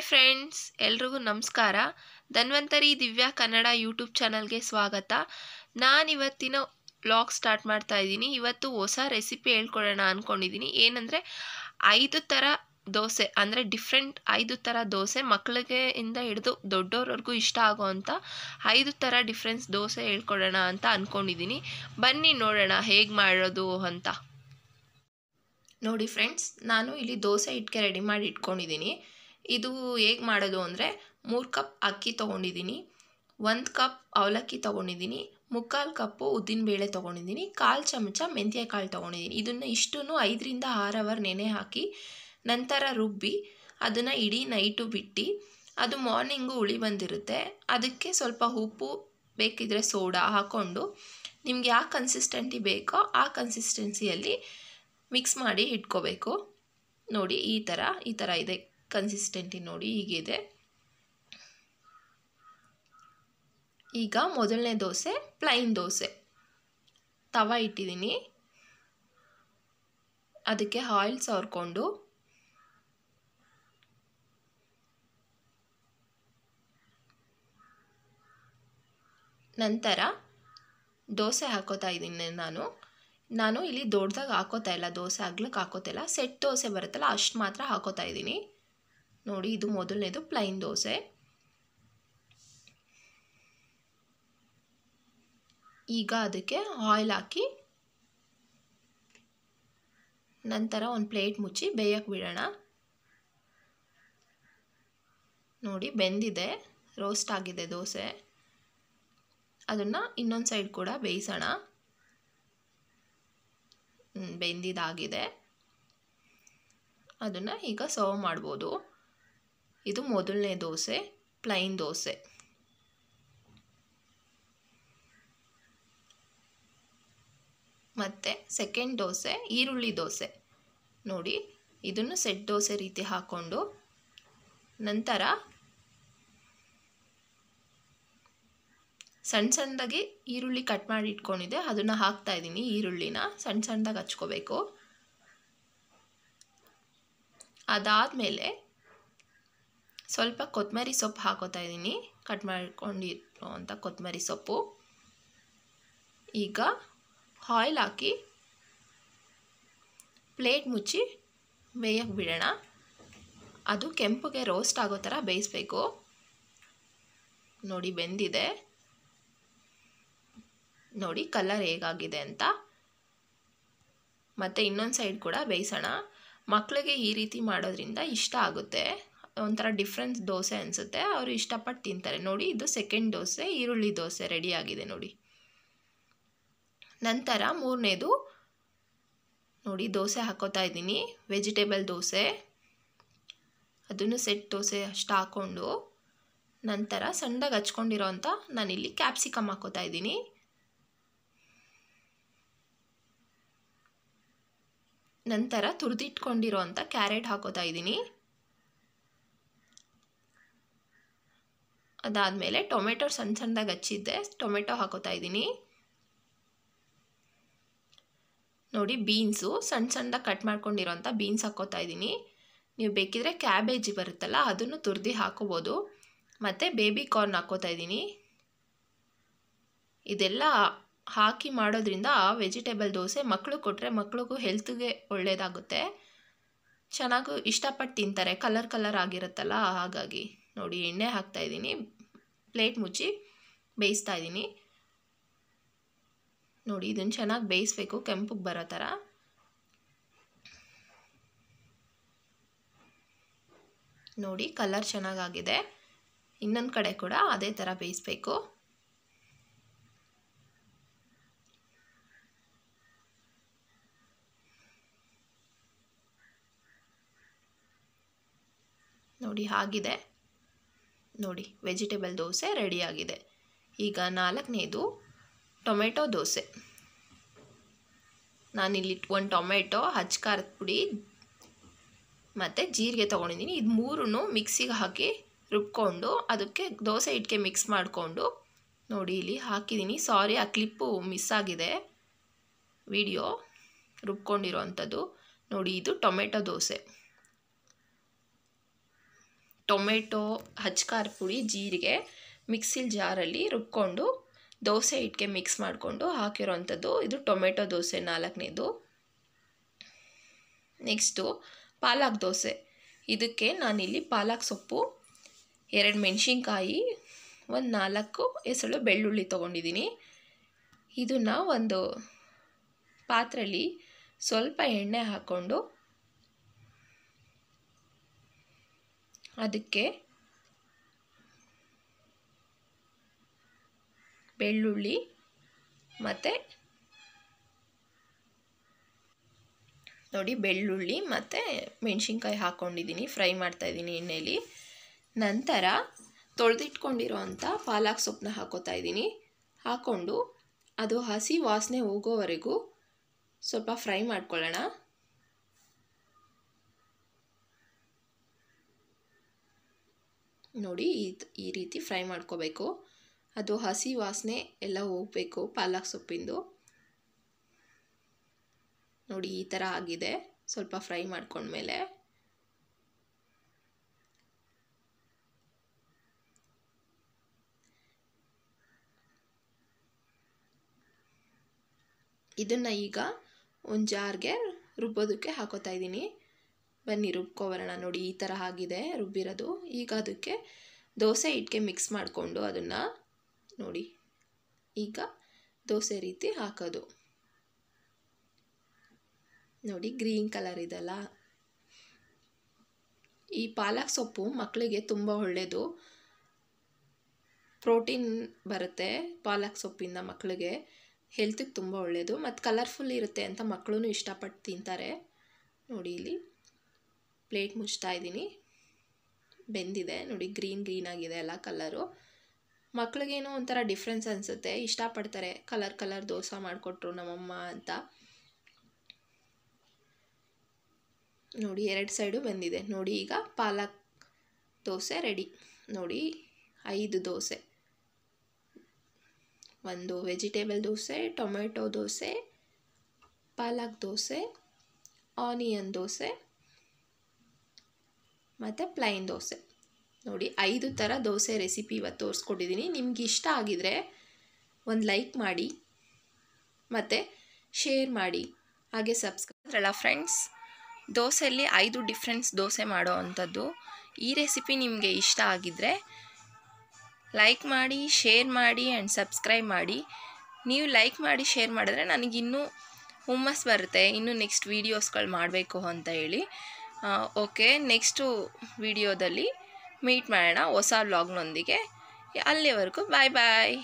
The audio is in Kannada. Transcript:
ಹಾಯ್ ಫ್ರೆಂಡ್ಸ್ ಎಲ್ರಿಗೂ ನಮಸ್ಕಾರ ಧನ್ವಂತರಿ ದಿವ್ಯಾ ಕನ್ನಡ ಯೂಟ್ಯೂಬ್ ಚಾನಲ್ಗೆ ಸ್ವಾಗತ ನಾನು ಇವತ್ತಿನ ವ್ಲಾಗ್ ಸ್ಟಾರ್ಟ್ ಮಾಡ್ತಾ ಇದ್ದೀನಿ ಇವತ್ತು ಹೊಸ ರೆಸಿಪಿ ಹೇಳ್ಕೊಡೋಣ ಅಂದ್ಕೊಂಡಿದ್ದೀನಿ ಏನಂದರೆ ಐದು ಥರ ದೋಸೆ ಅಂದರೆ ಡಿಫ್ರೆಂಟ್ ಐದು ಥರ ದೋಸೆ ಮಕ್ಕಳಿಗೆ ಇಂದ ಹಿಡಿದು ದೊಡ್ಡವ್ರವ್ರಿಗೂ ಇಷ್ಟ ಆಗೋವಂಥ ಐದು ಥರ ಡಿಫ್ರೆನ್ಸ್ ದೋಸೆ ಹೇಳ್ಕೊಡೋಣ ಅಂತ ಅಂದ್ಕೊಂಡಿದ್ದೀನಿ ಬನ್ನಿ ನೋಡೋಣ ಹೇಗೆ ಮಾಡೋದು ಅಂತ ನೋಡಿ ಫ್ರೆಂಡ್ಸ್ ನಾನು ಇಲ್ಲಿ ದೋಸೆ ಇಟ್ಕೆ ರೆಡಿ ಮಾಡಿ ಇಟ್ಕೊಂಡಿದ್ದೀನಿ ಇದು ಹೇಗೆ ಮಾಡೋದು ಅಂದರೆ ಮೂರು ಕಪ್ ಅಕ್ಕಿ ತೊಗೊಂಡಿದ್ದೀನಿ ಒಂದು ಕಪ್ ಅವಲಕ್ಕಿ ತೊಗೊಂಡಿದ್ದೀನಿ ಮುಕ್ಕಾಲು ಕಪ್ಪು ಉದ್ದಿನಬೇಳೆ ತೊಗೊಂಡಿದ್ದೀನಿ ಕಾಲು ಚಮಚ ಕಾಳು ತೊಗೊಂಡಿದ್ದೀನಿ ಇದನ್ನು ಇಷ್ಟೂ ಐದರಿಂದ ಆರು ಅವರ್ ನೆನೆ ಹಾಕಿ ನಂತರ ರುಬ್ಬಿ ಅದನ್ನು ಇಡೀ ನೈಟು ಬಿಟ್ಟು ಅದು ಮಾರ್ನಿಂಗು ಉಳಿ ಬಂದಿರುತ್ತೆ ಅದಕ್ಕೆ ಸ್ವಲ್ಪ ಉಪ್ಪು ಬೇಕಿದ್ರೆ ಸೋಡಾ ಹಾಕ್ಕೊಂಡು ನಿಮ್ಗೆ ಯಾವ ಕನ್ಸಿಸ್ಟೆಂಟಿ ಬೇಕೋ ಆ ಕನ್ಸಿಸ್ಟೆನ್ಸಿಯಲ್ಲಿ ಮಿಕ್ಸ್ ಮಾಡಿ ಇಟ್ಕೋಬೇಕು ನೋಡಿ ಈ ಥರ ಈ ಥರ ಇದೆ ಕನ್ಸಿಸ್ಟೆಂಟಿ ನೋಡಿ ಹೀಗಿದೆ ಈಗ ಮೊದಲನೇ ದೋಸೆ ಪ್ಲೈನ್ ದೋಸೆ ತವ ಇಟ್ಟಿದ್ದೀನಿ ಅದಕ್ಕೆ ಆಯಿಲ್ ಸವರ್ಕೊಂಡು ನಂತರ ದೋಸೆ ಹಾಕೋತಾ ಇದ್ದೀನಿ ನಾನು ನಾನು ಇಲ್ಲಿ ದೊಡ್ಡದಾಗಿ ಹಾಕೋತಾ ಇಲ್ಲ ದೋಸೆ ಆಗ್ಲಿಕ್ಕೆ ಹಾಕೋತಾ ಇಲ್ಲ ಸೆಟ್ ದೋಸೆ ಬರುತ್ತಲ್ಲ ಅಷ್ಟು ಮಾತ್ರ ಹಾಕೋತಾ ಇದ್ದೀನಿ ನೋಡಿ ಇದು ಮೊದಲನೇದು ಪ್ಲೈನ್ ದೋಸೆ ಈಗ ಅದಕ್ಕೆ ಆಯಿಲ್ ಹಾಕಿ ನಂತರ ಒಂದು ಪ್ಲೇಟ್ ಮುಚ್ಚಿ ಬೇಯಕ್ಕೆ ಬಿಡೋಣ ನೋಡಿ ಬೆಂದಿದೆ ರೋಸ್ಟ್ ಆಗಿದೆ ದೋಸೆ ಅದನ್ನು ಇನ್ನೊಂದು ಸೈಡ್ ಕೂಡ ಬೇಯಿಸೋಣ ಬೆಂದಿದಾಗಿದೆ ಅದನ್ನು ಈಗ ಸರ್ವ್ ಮಾಡ್ಬೋದು ಇದು ಮೊದಲನೇ ದೋಸೆ ಪ್ಲೈನ್ ದೋಸೆ ಮತ್ತು ಸೆಕೆಂಡ್ ದೋಸೆ ಈರುಳ್ಳಿ ದೋಸೆ ನೋಡಿ ಇದನ್ನು ಸೆಟ್ ದೋಸೆ ರೀತಿ ಹಾಕ್ಕೊಂಡು ನಂತರ ಸಣ್ಣ ಸಣ್ಣದಾಗಿ ಈರುಳ್ಳಿ ಕಟ್ ಮಾಡಿ ಇಟ್ಕೊಂಡಿದ್ದೆ ಅದನ್ನು ಹಾಕ್ತಾ ಇದ್ದೀನಿ ಈರುಳ್ಳಿನ ಸಣ್ಣ ಸಣ್ಣದಾಗಿ ಹಚ್ಕೋಬೇಕು ಅದಾದಮೇಲೆ ಸ್ವಲ್ಪ ಕೊತ್ತಂಬರಿ ಸೊಪ್ಪು ಹಾಕೋತಾ ಇದ್ದೀನಿ ಕಟ್ ಅಂತ ಕೊತ್ತಂಬರಿ ಸೊಪ್ಪು ಈಗ ಆಯಿಲ್ ಹಾಕಿ ಪ್ಲೇಟ್ ಮುಚ್ಚಿ ಬೇಯಕ್ಕೆ ಬಿಡೋಣ ಅದು ಕೆಂಪುಗೆ ರೋಸ್ಟ್ ಆಗೋ ಥರ ಬೇಯಿಸ್ಬೇಕು ನೋಡಿ ಬೆಂದಿದೆ ನೋಡಿ ಕಲರ್ ಹೇಗಾಗಿದೆ ಅಂತ ಮತ್ತು ಇನ್ನೊಂದು ಸೈಡ್ ಕೂಡ ಬೇಯಿಸೋಣ ಮಕ್ಕಳಿಗೆ ಈ ರೀತಿ ಮಾಡೋದ್ರಿಂದ ಇಷ್ಟ ಆಗುತ್ತೆ ಒಂಥರ ಡಿಫ್ರೆನ್ಸ್ ದೋಸೆ ಅನಿಸುತ್ತೆ ಅವರು ಇಷ್ಟಪಟ್ಟು ತಿಂತಾರೆ ನೋಡಿ ಇದು ಸೆಕೆಂಡ್ ದೋಸೆ ಈರುಳ್ಳಿ ದೋಸೆ ರೆಡಿಯಾಗಿದೆ ನೋಡಿ ನಂತರ ಮೂರನೇದು ನೋಡಿ ದೋಸೆ ಹಾಕೋತಾ ಇದ್ದೀನಿ ವೆಜಿಟೇಬಲ್ ದೋಸೆ ಅದನ್ನು ಸೆಟ್ ದೋಸೆ ಅಷ್ಟು ಹಾಕ್ಕೊಂಡು ನಂತರ ಸಣ್ಣಗೆ ಹಚ್ಕೊಂಡಿರೋ ಅಂಥ ನಾನಿಲ್ಲಿ ಕ್ಯಾಪ್ಸಿಕಮ್ ಹಾಕೋತಾ ಇದ್ದೀನಿ ನಂತರ ತುರಿದಿಟ್ಕೊಂಡಿರೋ ಅಂಥ ಕ್ಯಾರೆಟ್ ಹಾಕೋತಾ ಇದ್ದೀನಿ ಅದಾದಮೇಲೆ ಟೊಮೆಟೊ ಸಣ್ಣ ಸಣ್ಣದಾಗಿ ಹಚ್ಚಿದ್ದೆ ಟೊಮೆಟೊ ಹಾಕೋತಾ ಇದ್ದೀನಿ ನೋಡಿ ಬೀನ್ಸು ಸಣ್ಣ ಸಣ್ಣದಾಗಿ ಕಟ್ ಮಾಡ್ಕೊಂಡಿರೋಂಥ ಬೀನ್ಸ್ ಹಾಕೋತಾ ಇದ್ದೀನಿ ನೀವು ಬೇಕಿದ್ರೆ ಕ್ಯಾಬೇಜಿ ಬರುತ್ತಲ್ಲ ಅದನ್ನು ತುರ್ದಿ ಹಾಕೋಬೋದು ಮತ್ತು ಬೇಬಿ ಕಾರ್ನ್ ಹಾಕೋತಾ ಇದ್ದೀನಿ ಇದೆಲ್ಲ ಹಾಕಿ ಮಾಡೋದ್ರಿಂದ ವೆಜಿಟೇಬಲ್ ದೋಸೆ ಮಕ್ಕಳು ಕೊಟ್ಟರೆ ಮಕ್ಕಳಿಗೂ ಹೆಲ್ತ್ಗೆ ಒಳ್ಳೆಯದಾಗುತ್ತೆ ಚೆನ್ನಾಗೂ ಇಷ್ಟಪಟ್ಟು ತಿಂತಾರೆ ಕಲರ್ ಕಲರ್ ಆಗಿರುತ್ತಲ್ಲ ಹಾಗಾಗಿ ನೋಡಿ ಎಣ್ಣೆ ಹಾಕ್ತಾ ಇದ್ದೀನಿ ಪ್ಲೇಟ್ ಮುಚ್ಚಿ ಬೇಯಿಸ್ತಾ ಇದ್ದೀನಿ ನೋಡಿ ಇದನ್ನು ಚೆನ್ನಾಗಿ ಬೇಯಿಸ್ಬೇಕು ಕೆಂಪಗೆ ಬರೋ ಥರ ನೋಡಿ ಕಲರ್ ಚೆನ್ನಾಗಾಗಿದೆ ಇನ್ನೊಂದು ಕಡೆ ಕೂಡ ಅದೇ ಥರ ಬೇಯಿಸ್ಬೇಕು ನೋಡಿ ಹಾಗಿದೆ ನೋಡಿ ವೆಜಿಟೇಬಲ್ ದೋಸೆ ರೆಡಿಯಾಗಿದೆ ಈಗ ನಾಲ್ಕನೇದು ಟೊಮೆಟೊ ದೋಸೆ ನಾನಿಲ್ಲಿ ಒಂದು ಟೊಮೆಟೊ ಹಚ್ಕಾರದ ಪುಡಿ ಮತ್ತು ಜೀರಿಗೆ ತೊಗೊಂಡಿದ್ದೀನಿ ಇದು ಮೂರನ್ನು ಮಿಕ್ಸಿಗೆ ಹಾಕಿ ರುಬ್ಕೊಂಡು ಅದಕ್ಕೆ ದೋಸೆ ಹಿಟ್ಟಿಗೆ ಮಿಕ್ಸ್ ಮಾಡಿಕೊಂಡು ನೋಡಿ ಇಲ್ಲಿ ಹಾಕಿದ್ದೀನಿ ಸಾರಿ ಆ ಕ್ಲಿಪ್ಪು ಮಿಸ್ ಆಗಿದೆ ವಿಡಿಯೋ ರುಬ್ಕೊಂಡಿರೋ ಅಂಥದ್ದು ನೋಡಿ ಇದು ಟೊಮೆಟೊ ದೋಸೆ ಟೊಮೆಟೊ ಹಚ್ಕಾರ ಪುಡಿ ಜೀರಿಗೆ ಮಿಕ್ಸಿಲ್ ಜಾರಲ್ಲಿ ರುಬ್ಕೊಂಡು ದೋಸೆ ಹಿಟ್ಟಿಗೆ ಮಿಕ್ಸ್ ಮಾಡಿಕೊಂಡು ಹಾಕಿರೋವಂಥದ್ದು ಇದು ಟೊಮೆಟೊ ದೋಸೆ ನಾಲ್ಕನೇದು ನೆಕ್ಸ್ಟು ಪಾಲಕ್ ದೋಸೆ ಇದಕ್ಕೆ ನಾನಿಲ್ಲಿ ಪಾಲಕ್ ಸೊಪ್ಪು ಎರಡು ಮೆಣಸಿನ್ಕಾಯಿ ಒಂದು ನಾಲ್ಕು ಹೆಸಳು ಬೆಳ್ಳುಳ್ಳಿ ತೊಗೊಂಡಿದ್ದೀನಿ ಇದನ್ನು ಒಂದು ಪಾತ್ರೆಯಲ್ಲಿ ಸ್ವಲ್ಪ ಎಣ್ಣೆ ಹಾಕ್ಕೊಂಡು ಅದಕ್ಕೆ ಬೆಳ್ಳುಳ್ಳಿ ಮತ್ತು ನೋಡಿ ಬೆಳ್ಳುಳ್ಳಿ ಮತ್ತು ಮೆಣಸಿನ್ಕಾಯಿ ಹಾಕ್ಕೊಂಡಿದ್ದೀನಿ ಫ್ರೈ ಮಾಡ್ತಾಯಿದ್ದೀನಿ ಎಣ್ಣೆಯಲ್ಲಿ ನಂತರ ತೊಳೆದಿಟ್ಕೊಂಡಿರೋವಂಥ ಪಾಲಕ್ ಸೊಪ್ಪನ್ನ ಹಾಕೋತಾ ಇದ್ದೀನಿ ಹಾಕ್ಕೊಂಡು ಅದು ಹಸಿ ವಾಸನೆ ಹೋಗೋವರೆಗೂ ಸ್ವಲ್ಪ ಫ್ರೈ ಮಾಡ್ಕೊಳ್ಳೋಣ ನೋಡಿ ಈ ರೀತಿ ಫ್ರೈ ಮಾಡ್ಕೋಬೇಕು ಅದು ಹಸಿ ವಾಸನೆ ಎಲ್ಲ ಹೋಗಬೇಕು ಪಾಲಕ್ ಸೊಪ್ಪಿಂದು ನೋಡಿ ಈ ಥರ ಆಗಿದೆ ಸ್ವಲ್ಪ ಫ್ರೈ ಮಾಡ್ಕೊಂಡ್ಮೇಲೆ ಇದನ್ನು ಈಗ ಒಂದು ಜಾರ್ಗೆ ರುಬ್ಬೋದಕ್ಕೆ ಹಾಕೋತಾ ಇದ್ದೀನಿ ಬನ್ನಿ ರುಬ್ಕೊಬರೋಣ ನೋಡಿ ಈ ಥರ ಆಗಿದೆ ರುಬ್ಬಿರೋದು ಈಗ ಅದಕ್ಕೆ ದೋಸೆ ಇಟ್ಟಿಗೆ ಮಿಕ್ಸ್ ಮಾಡಿಕೊಂಡು ಅದನ್ನು ನೋಡಿ ಈಗ ದೋಸೆ ರೀತಿ ಹಾಕೋದು ನೋಡಿ ಗ್ರೀನ್ ಕಲರ್ ಇದೆಲ್ಲ ಈ ಪಾಲಕ್ ಸೊಪ್ಪು ಮಕ್ಕಳಿಗೆ ತುಂಬ ಒಳ್ಳೆಯದು ಪ್ರೋಟೀನ್ ಬರುತ್ತೆ ಪಾಲಕ್ ಸೊಪ್ಪಿಂದ ಮಕ್ಕಳಿಗೆ ಹೆಲ್ತಿಗೆ ತುಂಬ ಒಳ್ಳೆಯದು ಮತ್ತು ಕಲರ್ಫುಲ್ ಇರುತ್ತೆ ಅಂತ ಮಕ್ಕಳು ಇಷ್ಟಪಟ್ಟು ತಿಂತಾರೆ ನೋಡಿ ಇಲ್ಲಿ ಪ್ಲೇಟ್ ಮುಚ್ತಾ ಇದ್ದೀನಿ ಬೆಂದಿದೆ ನೋಡಿ ಗ್ರೀನ್ ಗ್ರೀನ್ ಆಗಿದೆ ಎಲ್ಲ ಕಲರು ಮಕ್ಳಿಗೇನೋ ಒಂಥರ ಡಿಫ್ರೆನ್ಸ್ ಅನಿಸುತ್ತೆ ಇಷ್ಟಪಡ್ತಾರೆ ಕಲರ್ ಕಲರ್ ದೋಸೆ ಮಾಡಿಕೊಟ್ರು ನಮ್ಮಮ್ಮ ಅಂತ ನೋಡಿ ಎರಡು ಸೈಡು ಬಂದಿದೆ ನೋಡಿ ಈಗ ಪಾಲಕ್ ದೋಸೆ ರೆಡಿ ನೋಡಿ ಐದು ದೋಸೆ ಒಂದು vegetable dosa tomato dosa palak dosa onion dosa ಮತ್ತು ಪ್ಲೈನ್ ದೋಸೆ ನೋಡಿ ಐದು ಥರ ದೋಸೆ ರೆಸಿಪಿ ಇವತ್ತು ತೋರಿಸ್ಕೊಟ್ಟಿದ್ದೀನಿ ನಿಮ್ಗೆ ಇಷ್ಟ ಆಗಿದ್ರೆ ಒಂದು ಲೈಕ್ ಮಾಡಿ ಮತ್ತು ಶೇರ್ ಮಾಡಿ ಹಾಗೆ ಸಬ್ಸ್ಕ್ರೈಬ್ ಸಬ್ಸ್ಕ್ರೈಬ್ರಲ್ಲ ಫ್ರೆಂಡ್ಸ್ ದೋಸೆಯಲ್ಲಿ ಐದು ಡಿಫ್ರೆನ್ಸ್ ದೋಸೆ ಮಾಡೋ ಅಂಥದ್ದು ಈ ರೆಸಿಪಿ ನಿಮಗೆ ಇಷ್ಟ ಆಗಿದ್ದರೆ ಲೈಕ್ ಮಾಡಿ ಶೇರ್ ಮಾಡಿ ಆ್ಯಂಡ್ ಸಬ್ಸ್ಕ್ರೈಬ್ ಮಾಡಿ ನೀವು ಲೈಕ್ ಮಾಡಿ ಶೇರ್ ಮಾಡಿದ್ರೆ ನನಗಿನ್ನೂ ಹುಮ್ಮಸ್ ಬರುತ್ತೆ ಇನ್ನೂ ನೆಕ್ಸ್ಟ್ ವೀಡಿಯೋಸ್ಗಳು ಮಾಡಬೇಕು ಅಂತ ಹೇಳಿ ಓಕೆ ನೆಕ್ಸ್ಟು ವಿಡಿಯೋದಲ್ಲಿ ಮೀಟ್ ಮಾಡೋಣ ಹೊಸ ವ್ಲಾಗ್ನೊಂದಿಗೆ ಅಲ್ಲಿವರೆಗೂ ಬಾಯ್ ಬಾಯ್